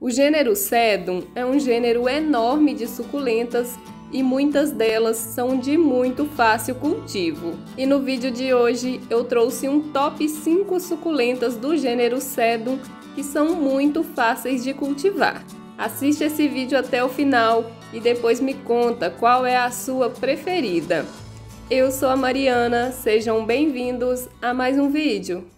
O gênero Sedum é um gênero enorme de suculentas e muitas delas são de muito fácil cultivo. E no vídeo de hoje eu trouxe um top 5 suculentas do gênero Sedum que são muito fáceis de cultivar. Assiste esse vídeo até o final e depois me conta qual é a sua preferida. Eu sou a Mariana, sejam bem-vindos a mais um vídeo.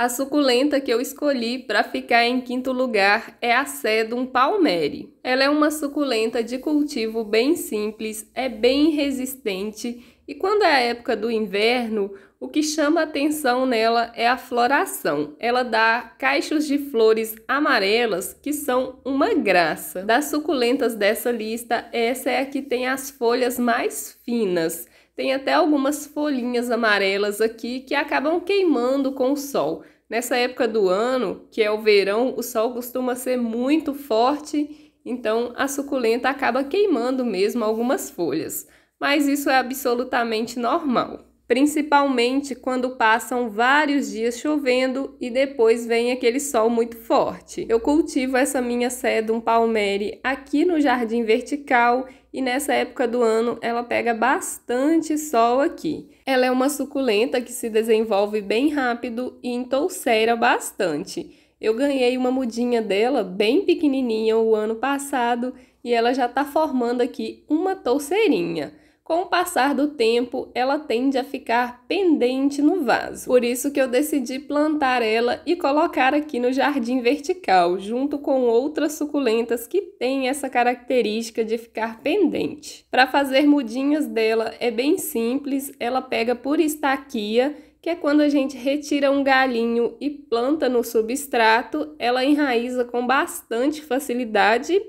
A suculenta que eu escolhi para ficar em quinto lugar é a Sedum palmeri. Ela é uma suculenta de cultivo bem simples, é bem resistente e quando é a época do inverno, o que chama atenção nela é a floração. Ela dá caixos de flores amarelas que são uma graça. Das suculentas dessa lista, essa é a que tem as folhas mais finas tem até algumas folhinhas amarelas aqui que acabam queimando com o sol. Nessa época do ano, que é o verão, o sol costuma ser muito forte, então a suculenta acaba queimando mesmo algumas folhas. Mas isso é absolutamente normal, principalmente quando passam vários dias chovendo e depois vem aquele sol muito forte. Eu cultivo essa minha sedum palmeri aqui no jardim vertical e nessa época do ano ela pega bastante sol aqui. Ela é uma suculenta que se desenvolve bem rápido e entouceira bastante. Eu ganhei uma mudinha dela bem pequenininha o ano passado e ela já está formando aqui uma touceirinha com o passar do tempo, ela tende a ficar pendente no vaso. Por isso que eu decidi plantar ela e colocar aqui no jardim vertical, junto com outras suculentas que têm essa característica de ficar pendente. Para fazer mudinhas dela é bem simples, ela pega por estaquia que é quando a gente retira um galhinho e planta no substrato, ela enraiza com bastante facilidade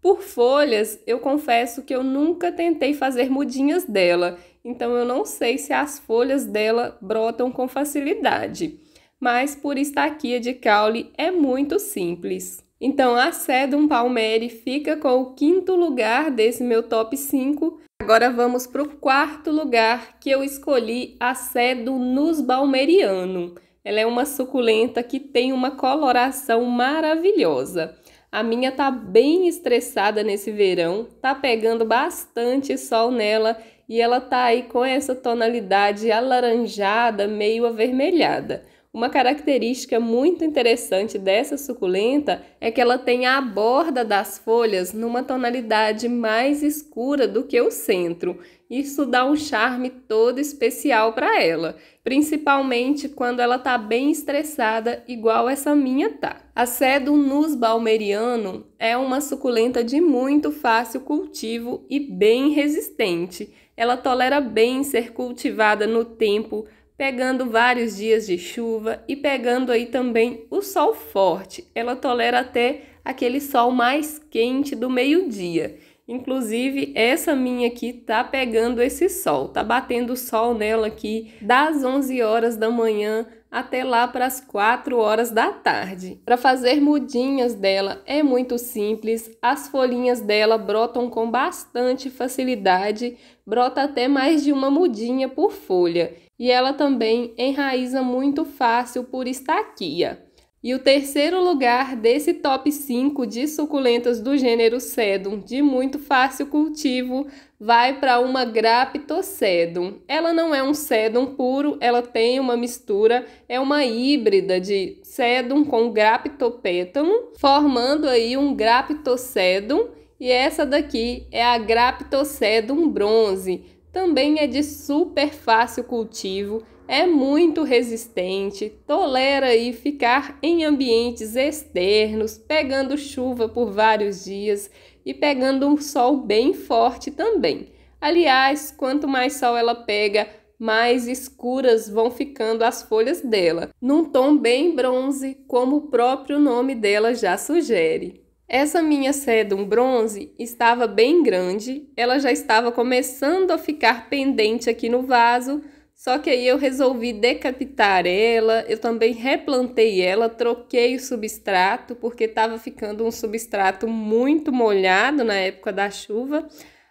por folhas, eu confesso que eu nunca tentei fazer mudinhas dela, então eu não sei se as folhas dela brotam com facilidade, mas por estaquia de caule é muito simples. Então a Sedum palmeri fica com o quinto lugar desse meu top 5. Agora vamos para o quarto lugar que eu escolhi a Sedum nus balmeriano. Ela é uma suculenta que tem uma coloração maravilhosa. A minha tá bem estressada nesse verão, tá pegando bastante sol nela e ela tá aí com essa tonalidade alaranjada, meio avermelhada. Uma característica muito interessante dessa suculenta é que ela tem a borda das folhas numa tonalidade mais escura do que o centro. Isso dá um charme todo especial para ela, principalmente quando ela tá bem estressada, igual essa minha tá. A Sedum nus balmeriano é uma suculenta de muito fácil cultivo e bem resistente. Ela tolera bem ser cultivada no tempo pegando vários dias de chuva e pegando aí também o sol forte. Ela tolera até aquele sol mais quente do meio-dia. Inclusive, essa minha aqui tá pegando esse sol, tá batendo sol nela aqui das 11 horas da manhã até lá para as 4 horas da tarde. Para fazer mudinhas dela é muito simples, as folhinhas dela brotam com bastante facilidade, brota até mais de uma mudinha por folha e ela também enraiza muito fácil por estaquia. E o terceiro lugar desse top 5 de suculentas do gênero Sedum, de muito fácil cultivo, vai para uma Graptocedum. Ela não é um Sedum puro, ela tem uma mistura, é uma híbrida de Sedum com Graptopétalo, formando aí um Graptocedum. E essa daqui é a Graptocedum bronze. Também é de super fácil cultivo, é muito resistente, tolera e ficar em ambientes externos, pegando chuva por vários dias e pegando um sol bem forte também. Aliás, quanto mais sol ela pega, mais escuras vão ficando as folhas dela, num tom bem bronze, como o próprio nome dela já sugere. Essa minha sedum bronze estava bem grande, ela já estava começando a ficar pendente aqui no vaso, só que aí eu resolvi decapitar ela, eu também replantei ela, troquei o substrato, porque estava ficando um substrato muito molhado na época da chuva.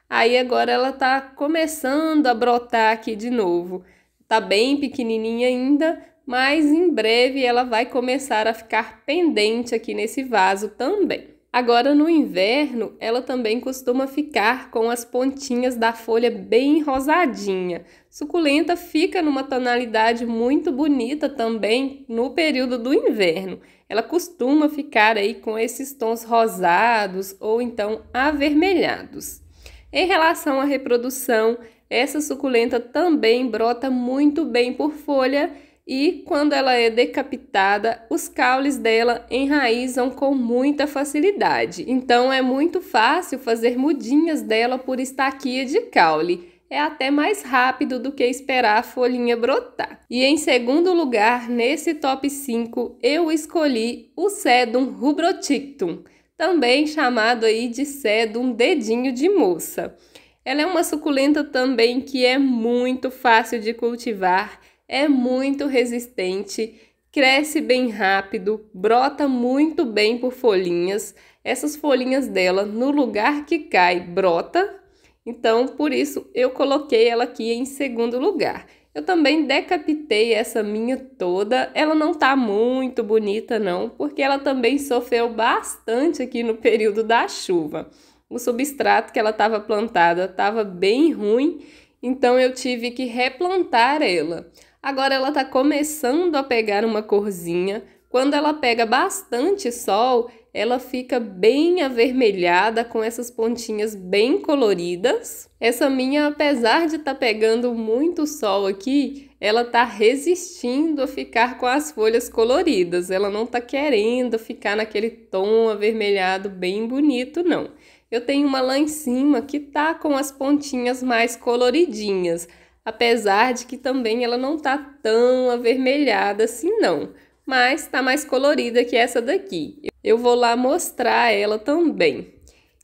Aí agora ela está começando a brotar aqui de novo. Está bem pequenininha ainda, mas em breve ela vai começar a ficar pendente aqui nesse vaso também. Agora no inverno, ela também costuma ficar com as pontinhas da folha bem rosadinha. Suculenta fica numa tonalidade muito bonita também no período do inverno. Ela costuma ficar aí com esses tons rosados ou então avermelhados. Em relação à reprodução, essa suculenta também brota muito bem por folha e, quando ela é decapitada, os caules dela enraizam com muita facilidade. Então é muito fácil fazer mudinhas dela por estaquia de caule. É até mais rápido do que esperar a folhinha brotar. E em segundo lugar, nesse top 5, eu escolhi o Sedum rubrocictum, também chamado aí de Sedum dedinho de moça. Ela é uma suculenta também que é muito fácil de cultivar é muito resistente, cresce bem rápido, brota muito bem por folhinhas. Essas folhinhas dela, no lugar que cai, brota. Então, por isso, eu coloquei ela aqui em segundo lugar. Eu também decapitei essa minha toda. Ela não tá muito bonita não, porque ela também sofreu bastante aqui no período da chuva. O substrato que ela estava plantada estava bem ruim, então eu tive que replantar ela. Agora ela está começando a pegar uma corzinha. Quando ela pega bastante sol, ela fica bem avermelhada, com essas pontinhas bem coloridas. Essa minha, apesar de estar tá pegando muito sol aqui, ela está resistindo a ficar com as folhas coloridas. Ela não está querendo ficar naquele tom avermelhado bem bonito, não. Eu tenho uma lá em cima que tá com as pontinhas mais coloridinhas, apesar de que também ela não tá tão avermelhada assim não, mas tá mais colorida que essa daqui. Eu vou lá mostrar ela também.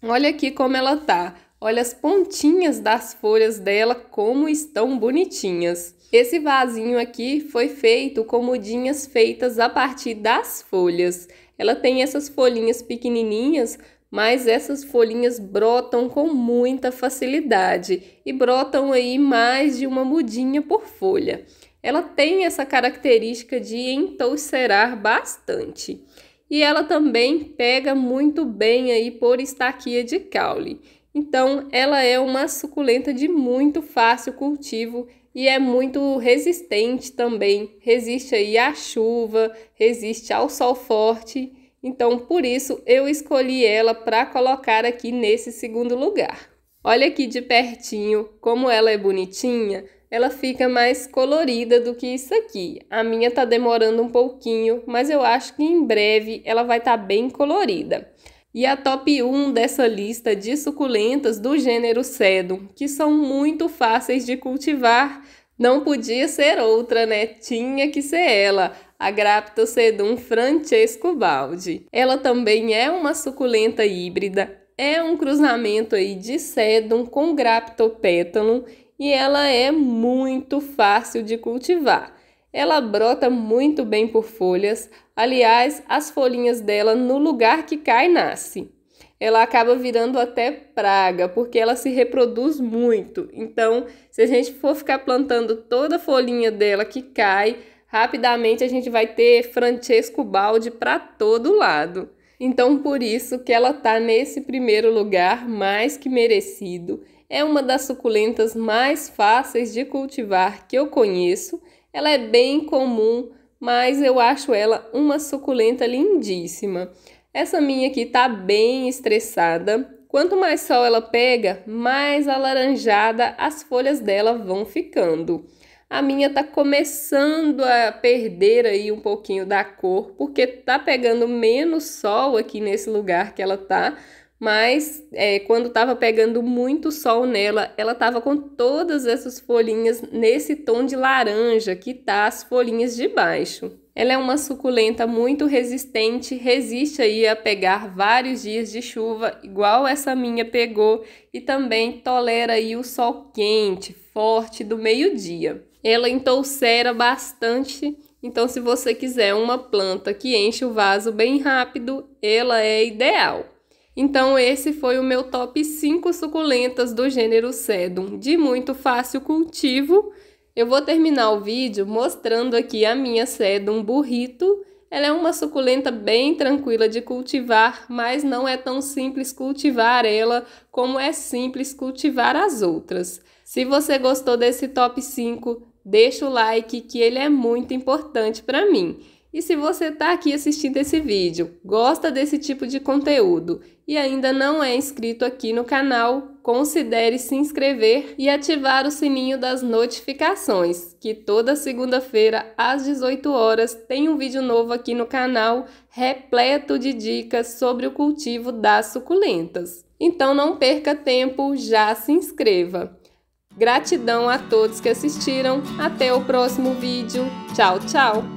Olha aqui como ela tá. Olha as pontinhas das folhas dela como estão bonitinhas. Esse vasinho aqui foi feito com mudinhas feitas a partir das folhas. Ela tem essas folhinhas pequenininhas, mas essas folhinhas brotam com muita facilidade e brotam aí mais de uma mudinha por folha. Ela tem essa característica de entoucerar bastante. E ela também pega muito bem aí por estaquia de caule. Então, ela é uma suculenta de muito fácil cultivo e é muito resistente também. Resiste aí à chuva, resiste ao sol forte então, por isso, eu escolhi ela para colocar aqui nesse segundo lugar. Olha aqui de pertinho como ela é bonitinha. Ela fica mais colorida do que isso aqui. A minha tá demorando um pouquinho, mas eu acho que em breve ela vai estar tá bem colorida. E a top 1 dessa lista de suculentas do gênero Sedum, que são muito fáceis de cultivar, não podia ser outra, né? Tinha que ser ela, a Grapto sedum Francesco Baldi. Ela também é uma suculenta híbrida, é um cruzamento aí de sedum com Graptopetalum e ela é muito fácil de cultivar. Ela brota muito bem por folhas, aliás, as folhinhas dela no lugar que cai nasce ela acaba virando até praga, porque ela se reproduz muito. Então, se a gente for ficar plantando toda a folhinha dela que cai, rapidamente a gente vai ter Francesco Baldi para todo lado. Então, por isso que ela está nesse primeiro lugar mais que merecido. É uma das suculentas mais fáceis de cultivar que eu conheço. Ela é bem comum, mas eu acho ela uma suculenta lindíssima. Essa minha aqui está bem estressada. Quanto mais sol ela pega, mais alaranjada as folhas dela vão ficando. A minha tá começando a perder aí um pouquinho da cor, porque tá pegando menos sol aqui nesse lugar que ela tá, mas é, quando estava pegando muito sol nela, ela estava com todas essas folhinhas nesse tom de laranja que tá as folhinhas de baixo. Ela é uma suculenta muito resistente, resiste aí a pegar vários dias de chuva, igual essa minha pegou, e também tolera aí o sol quente, forte do meio-dia ela entoucera bastante. Então, se você quiser uma planta que enche o vaso bem rápido, ela é ideal. Então, esse foi o meu top 5 suculentas do gênero Sedum, de muito fácil cultivo. Eu vou terminar o vídeo mostrando aqui a minha Sedum Burrito. Ela é uma suculenta bem tranquila de cultivar, mas não é tão simples cultivar ela como é simples cultivar as outras. Se você gostou desse top 5, deixa o like que ele é muito importante para mim. E se você está aqui assistindo esse vídeo, gosta desse tipo de conteúdo e ainda não é inscrito aqui no canal, considere se inscrever e ativar o sininho das notificações, que toda segunda-feira às 18 horas tem um vídeo novo aqui no canal repleto de dicas sobre o cultivo das suculentas. Então não perca tempo, já se inscreva. Gratidão a todos que assistiram. Até o próximo vídeo. Tchau, tchau!